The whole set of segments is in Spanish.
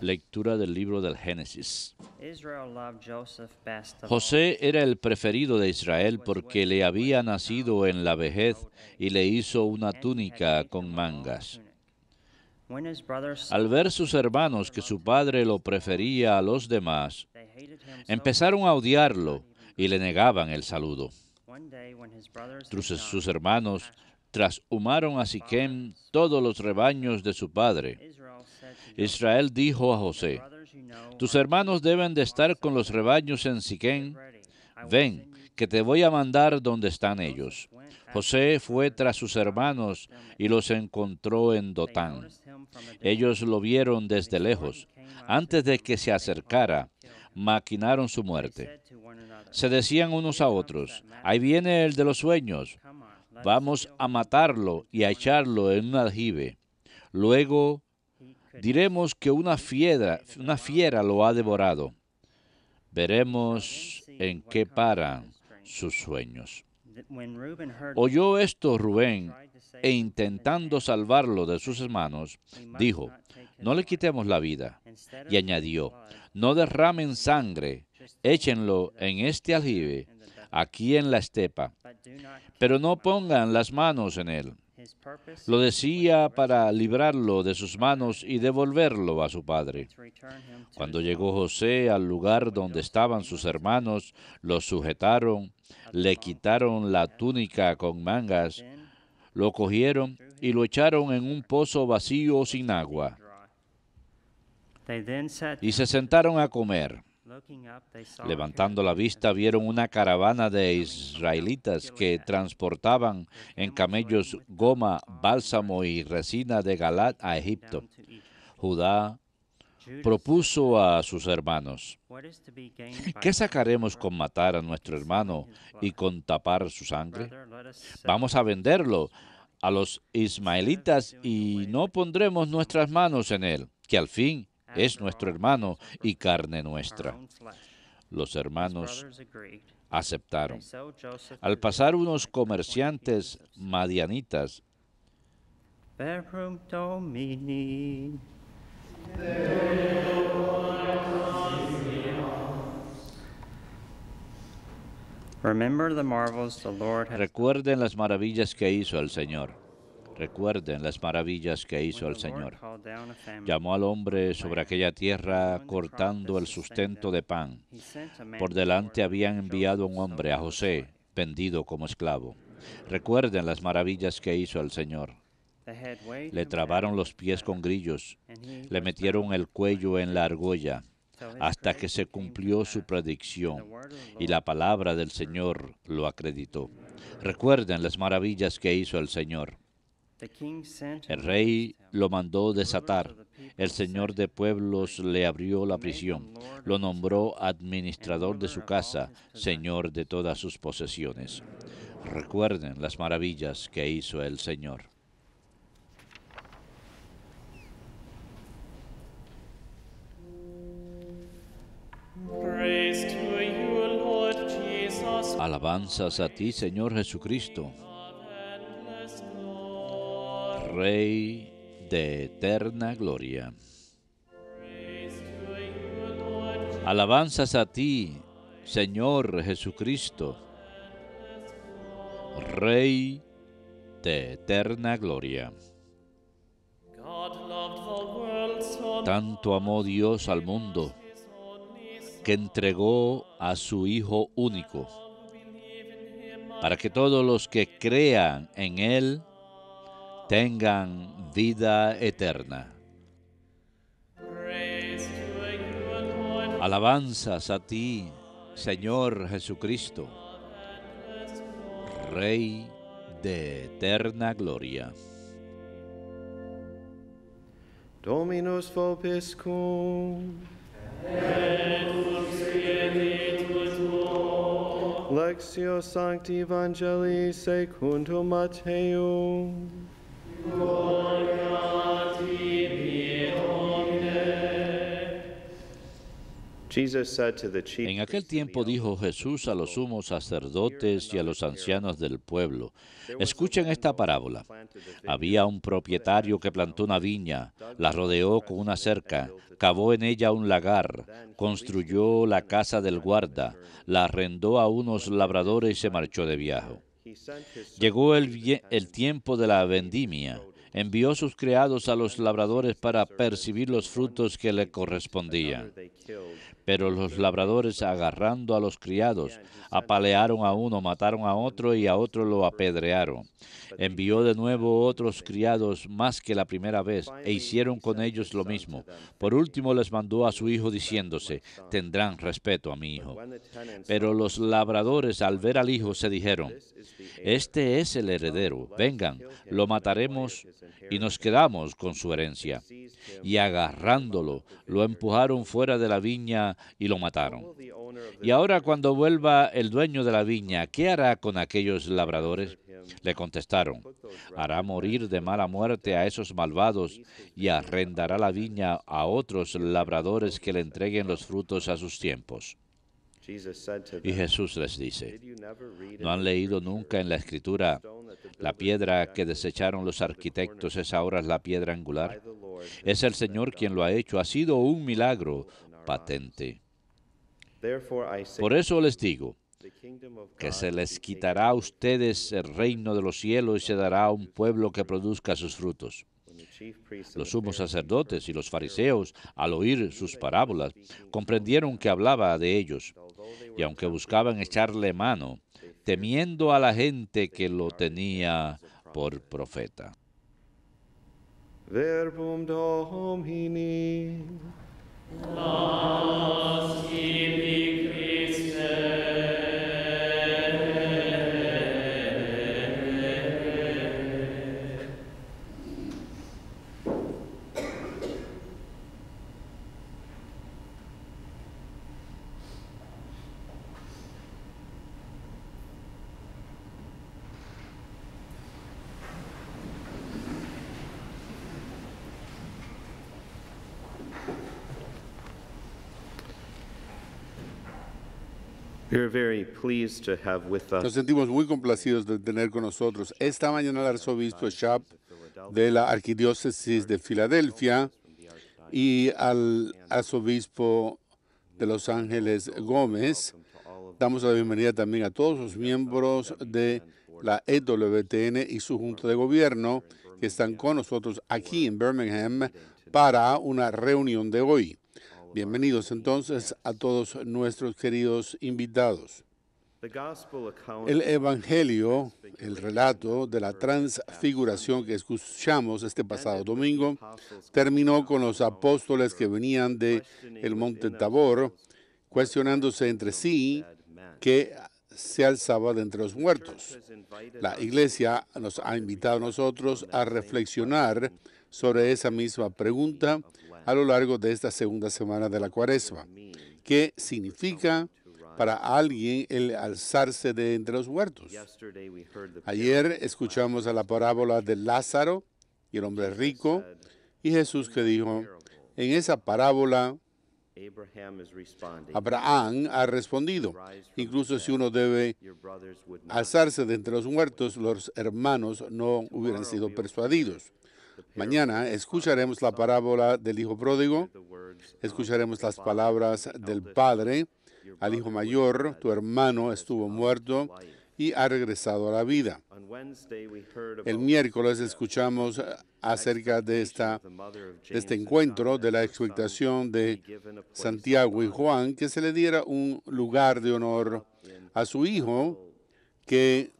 Lectura del libro del Génesis. José era el preferido de Israel porque le había nacido en la vejez y le hizo una túnica con mangas. Al ver sus hermanos que su padre lo prefería a los demás, empezaron a odiarlo y le negaban el saludo. sus hermanos trashumaron a Siquem todos los rebaños de su padre Israel dijo a José, tus hermanos deben de estar con los rebaños en Siquén. Ven, que te voy a mandar donde están ellos. José fue tras sus hermanos y los encontró en Dotán. Ellos lo vieron desde lejos. Antes de que se acercara, maquinaron su muerte. Se decían unos a otros, ahí viene el de los sueños, vamos a matarlo y a echarlo en un aljibe. Luego diremos que una fiera, una fiera lo ha devorado. Veremos en qué paran sus sueños. Oyó esto Rubén e intentando salvarlo de sus hermanos, dijo, no le quitemos la vida. Y añadió, no derramen sangre, échenlo en este aljibe, aquí en la estepa, pero no pongan las manos en él lo decía para librarlo de sus manos y devolverlo a su padre. Cuando llegó José al lugar donde estaban sus hermanos, lo sujetaron, le quitaron la túnica con mangas, lo cogieron y lo echaron en un pozo vacío sin agua. Y se sentaron a comer. Levantando la vista vieron una caravana de israelitas que transportaban en camellos goma, bálsamo y resina de Galat a Egipto. Judá propuso a sus hermanos, ¿qué sacaremos con matar a nuestro hermano y con tapar su sangre? Vamos a venderlo a los ismaelitas y no pondremos nuestras manos en él, que al fin Ah, es nuestro hermano y carne nuestra. Los hermanos aceptaron. Al pasar unos comerciantes madianitas, Recuerden las maravillas que hizo el Señor. Recuerden las maravillas que hizo el Señor. Llamó al hombre sobre aquella tierra cortando el sustento de pan. Por delante habían enviado un hombre, a José, vendido como esclavo. Recuerden las maravillas que hizo el Señor. Le trabaron los pies con grillos, le metieron el cuello en la argolla, hasta que se cumplió su predicción y la palabra del Señor lo acreditó. Recuerden las maravillas que hizo el Señor. El rey lo mandó desatar. El señor de pueblos le abrió la prisión. Lo nombró administrador de su casa, señor de todas sus posesiones. Recuerden las maravillas que hizo el Señor. Alabanzas a ti, Señor Jesucristo. Rey de eterna gloria. Alabanzas a ti, Señor Jesucristo, Rey de eterna gloria. Tanto amó Dios al mundo que entregó a su Hijo único, para que todos los que crean en Él tengan vida eterna. Alabanzas a ti, Señor Jesucristo, Rey de eterna gloria. Dominus Sancti en aquel tiempo dijo Jesús a los sumos sacerdotes y a los ancianos del pueblo, escuchen esta parábola. Había un propietario que plantó una viña, la rodeó con una cerca, cavó en ella un lagar, construyó la casa del guarda, la arrendó a unos labradores y se marchó de viaje. Llegó el, tiempo de la vendimia. Envió sus criados a los labradores para percibir los frutos que le correspondían. Pero los labradores, agarrando a los criados, apalearon a uno, mataron a otro y a otro lo apedrearon. Envió de nuevo otros criados más que la primera vez e hicieron con ellos lo mismo. Por último les mandó a su hijo diciéndose, tendrán respeto a mi hijo. Pero los labradores al ver al hijo se dijeron, este es el heredero, vengan, lo mataremos y nos quedamos con su herencia. Y agarrándolo, lo empujaron fuera de la viña y lo mataron. Y ahora cuando vuelva el dueño de la viña, ¿qué hará con aquellos labradores? Le contestaron, hará morir de mala muerte a esos malvados y arrendará la viña a otros labradores que le entreguen los frutos a sus tiempos. Y Jesús les dice, ¿no han leído nunca en la escritura, la piedra que desecharon los arquitectos es ahora la piedra angular? Es el Señor quien lo ha hecho, ha sido un milagro, por eso les digo que se les quitará a ustedes el reino de los cielos y se dará a un pueblo que produzca sus frutos. Los sumos sacerdotes y los fariseos, al oír sus parábolas, comprendieron que hablaba de ellos, y aunque buscaban echarle mano, temiendo a la gente que lo tenía por profeta. Nos sentimos muy complacidos de tener con nosotros esta mañana al arzobispo Schaap de la Arquidiócesis de Filadelfia y al arzobispo de Los Ángeles Gómez. Damos la bienvenida también a todos los miembros de la EWTN y su Junta de Gobierno que están con nosotros aquí en Birmingham para una reunión de hoy. Bienvenidos entonces a todos nuestros queridos invitados. El Evangelio, el relato de la transfiguración que escuchamos este pasado domingo, terminó con los apóstoles que venían de el monte Tabor, cuestionándose entre sí que se alzaba de entre los muertos. La iglesia nos ha invitado a nosotros a reflexionar sobre esa misma pregunta a lo largo de esta segunda semana de la cuaresma. ¿Qué significa para alguien el alzarse de entre los muertos? Ayer escuchamos a la parábola de Lázaro y el hombre rico y Jesús que dijo, en esa parábola Abraham ha respondido, incluso si uno debe alzarse de entre los muertos, los hermanos no hubieran sido persuadidos. Mañana escucharemos la parábola del Hijo Pródigo, escucharemos las palabras del Padre al Hijo Mayor, tu hermano estuvo muerto y ha regresado a la vida. El miércoles escuchamos acerca de, este encuentro, de la expectación de Santiago y Juan, que se le diera un lugar de honor a su hijo, que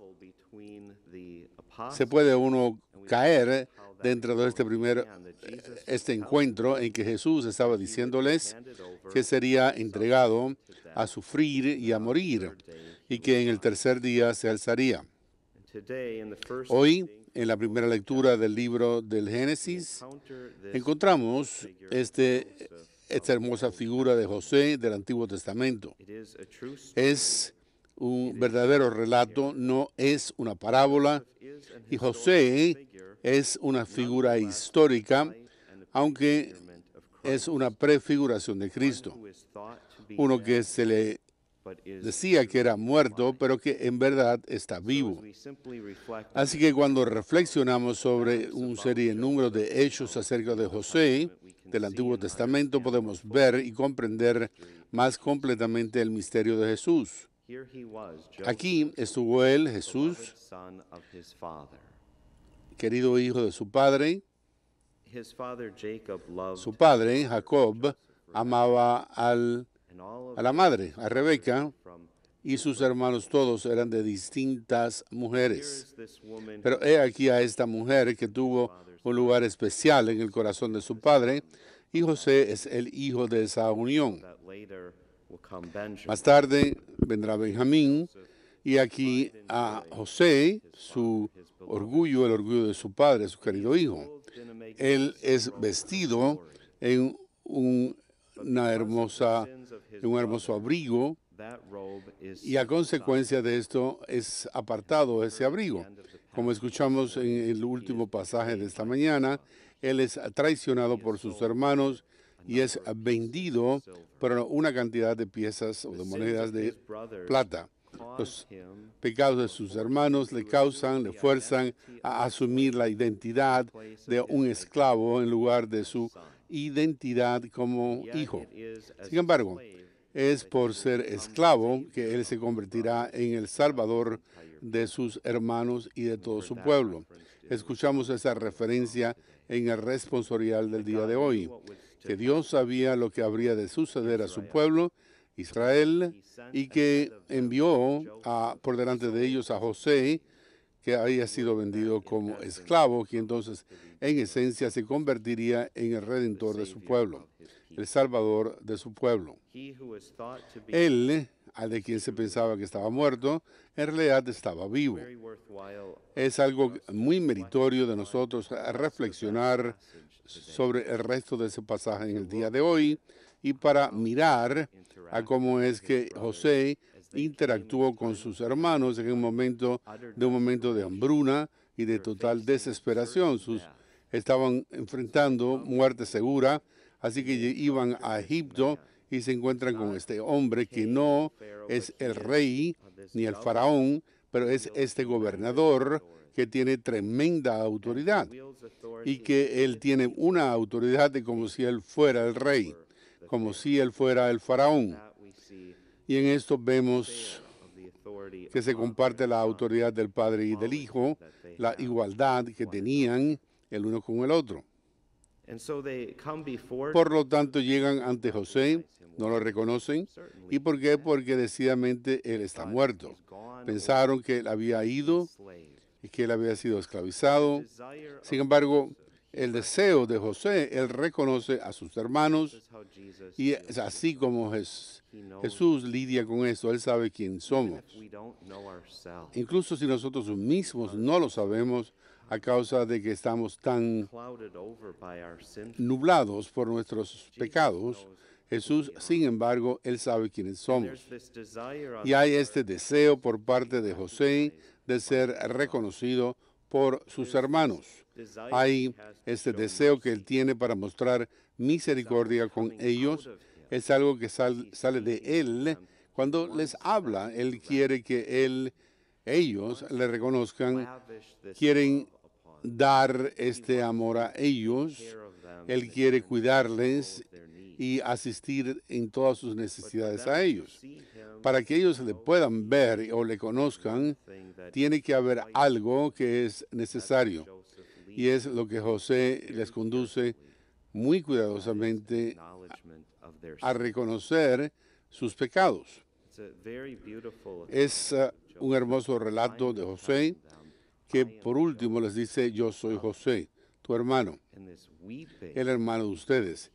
se puede uno caer dentro de este primer eh, este encuentro en que Jesús estaba diciéndoles que sería entregado a sufrir y a morir y que en el tercer día se alzaría. Hoy, en la primera lectura del libro del Génesis, encontramos este, esta hermosa figura de José del Antiguo Testamento. Es un verdadero relato, no es una parábola. Y José es una figura histórica, aunque es una prefiguración de Cristo, uno que se le decía que era muerto, pero que en verdad está vivo. Así que cuando reflexionamos sobre un serie de de hechos acerca de José del Antiguo Testamento, podemos ver y comprender más completamente el misterio de Jesús. Aquí estuvo él, Jesús, querido hijo de su padre. Su padre, Jacob, amaba a la madre, a Rebeca, y sus hermanos todos eran de distintas mujeres. Pero he aquí a esta mujer que tuvo un lugar especial en el corazón de su padre, y José es el hijo de esa unión. Más tarde vendrá Benjamín, y aquí a José, su orgullo, el orgullo de su padre, su querido hijo. Él es vestido en un, un hermoso abrigo y a consecuencia de esto es apartado ese abrigo. Como escuchamos en el último pasaje de esta mañana, él es traicionado por sus hermanos y es vendido por una cantidad de piezas o de monedas de plata. Los pecados de sus hermanos le causan, le fuerzan a asumir la identidad de un esclavo en lugar de su identidad como hijo. Sin embargo, es por ser esclavo que él se convertirá en el salvador de sus hermanos y de todo su pueblo. Escuchamos esa referencia en el responsorial del día de hoy, que Dios sabía lo que habría de suceder a su pueblo Israel y que envió a, por delante de ellos a José, que había sido vendido como esclavo, y entonces en esencia se convertiría en el redentor de su pueblo, el salvador de su pueblo. Él, al de quien se pensaba que estaba muerto, en realidad estaba vivo. Es algo muy meritorio de nosotros reflexionar sobre el resto de ese pasaje en el día de hoy, y para mirar a cómo es que José interactuó con sus hermanos en un momento de un momento de hambruna y de total desesperación. Sus estaban enfrentando muerte segura, así que iban a Egipto y se encuentran con este hombre que no es el rey ni el faraón, pero es este gobernador que tiene tremenda autoridad y que él tiene una autoridad de como si él fuera el rey como si él fuera el faraón. Y en esto vemos que se comparte la autoridad del Padre y del Hijo, la igualdad que tenían el uno con el otro. Por lo tanto, llegan ante José, no lo reconocen. ¿Y por qué? Porque decididamente él está muerto. Pensaron que él había ido y que él había sido esclavizado. Sin embargo, el deseo de José, él reconoce a sus hermanos y es así como Jesús, lidia con eso, él sabe quién somos. Incluso si nosotros mismos no lo sabemos a causa de que estamos tan nublados por nuestros pecados, Jesús, sin embargo, él sabe quiénes somos. Y hay este deseo por parte de José de ser reconocido por sus hermanos. Hay este deseo que Él tiene para mostrar misericordia con ellos. Es algo que sale de Él. Cuando les habla, Él quiere que Él, ellos le reconozcan, quieren dar este amor a ellos. Él quiere cuidarles y asistir en todas sus necesidades a ellos. Para que ellos le puedan ver o le conozcan, tiene que haber algo que es necesario. Y es lo que José les conduce muy cuidadosamente a reconocer sus pecados. Es ah, un hermoso relato de José que por último les dice, yo soy José, tu hermano, el hermano de ustedes.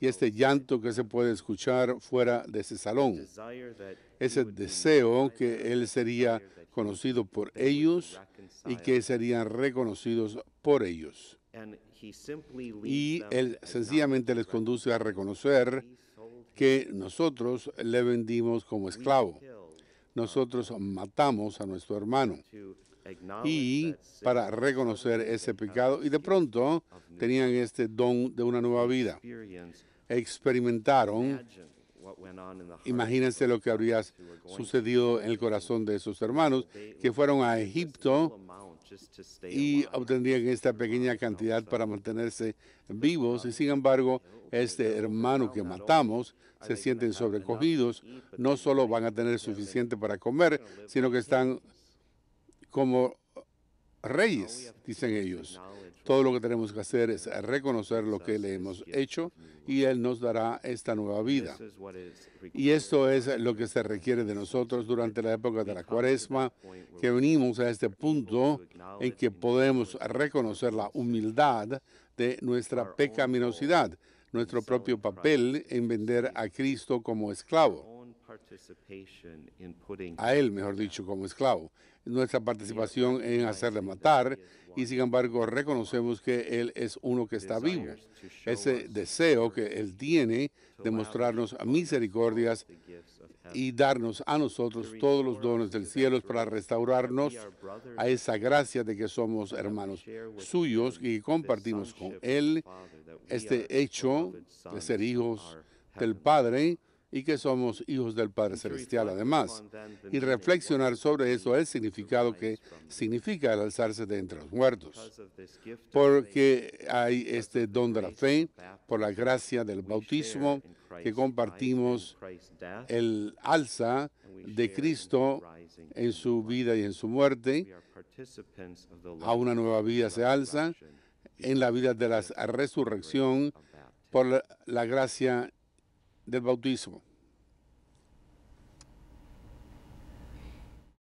Y este llanto que se puede escuchar fuera de ese salón, ese deseo que él sería conocido por ellos y que serían reconocidos ellos. Y Él sencillamente les conduce a reconocer que nosotros le vendimos como esclavo. Uh, nosotros matamos a nuestro hermano. Y para reconocer ese pecado, y de pronto tenían este don de una nueva vida. Experimentaron Imagínense lo que habría sucedido en el corazón de esos hermanos que fueron a Egipto y obtendrían esta pequeña cantidad para mantenerse vivos y sin embargo este hermano que matamos se sienten sobrecogidos, no solo van a tener suficiente para comer, sino que están como reyes, dicen ellos. Todo lo que tenemos que hacer es reconocer lo que le hemos hecho y Él nos dará esta nueva vida. Y esto es lo que se requiere de nosotros durante la época de la cuaresma, que venimos a este punto en que podemos reconocer la humildad de nuestra pecaminosidad, nuestro propio papel en vender a Cristo como esclavo a él, mejor dicho, como esclavo, nuestra participación en hacerle matar y sin embargo reconocemos que él es uno que está vivo. Ese deseo que él tiene de mostrarnos misericordias y darnos a nosotros todos los dones del cielo para restaurarnos a esa gracia de que somos hermanos suyos y compartimos con él este hecho de ser hijos del Padre y que somos hijos del Padre Celestial además, y reflexionar sobre eso el significado que significa el alzarse de entre los muertos. Porque hay este don de la fe, por la gracia del bautismo, que compartimos el alza de Cristo en su vida y en su muerte, a una nueva vida se alza, en la vida de la resurrección, por la, gracia del bautismo.